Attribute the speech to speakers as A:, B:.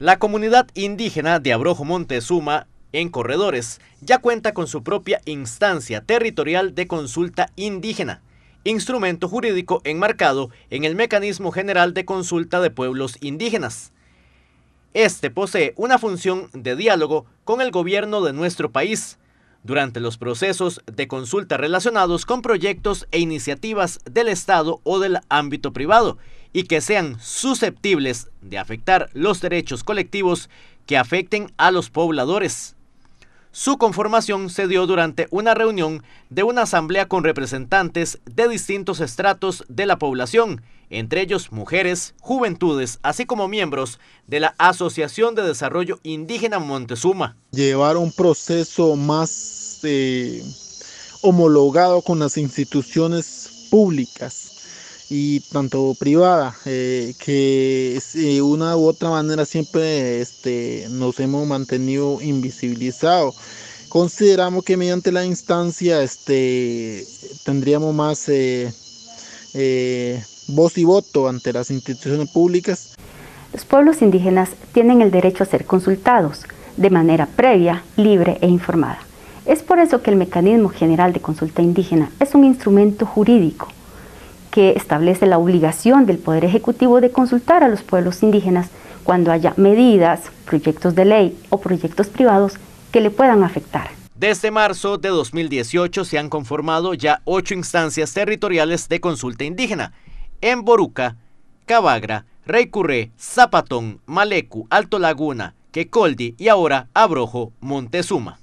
A: La comunidad indígena de Abrojo Montezuma en Corredores ya cuenta con su propia instancia territorial de consulta indígena, instrumento jurídico enmarcado en el Mecanismo General de Consulta de Pueblos Indígenas. Este posee una función de diálogo con el gobierno de nuestro país, durante los procesos de consulta relacionados con proyectos e iniciativas del Estado o del ámbito privado y que sean susceptibles de afectar los derechos colectivos que afecten a los pobladores. Su conformación se dio durante una reunión de una asamblea con representantes de distintos estratos de la población, entre ellos mujeres, juventudes, así como miembros de la Asociación de Desarrollo Indígena Montezuma.
B: Llevar un proceso más eh, homologado con las instituciones públicas y tanto privada, eh, que de una u otra manera siempre este, nos hemos mantenido invisibilizados. Consideramos que mediante la instancia este, tendríamos más eh, eh, voz y voto ante las instituciones públicas.
C: Los pueblos indígenas tienen el derecho a ser consultados de manera previa, libre e informada. Es por eso que el Mecanismo General de Consulta Indígena es un instrumento jurídico que establece la obligación del Poder Ejecutivo de consultar a los pueblos indígenas cuando haya medidas, proyectos de ley o proyectos privados que le puedan afectar.
A: Desde marzo de 2018 se han conformado ya ocho instancias territoriales de consulta indígena en Boruca, Cabagra, Reycurré, Zapatón, Malecu, Alto Laguna, Quecoldi y ahora Abrojo, Montezuma.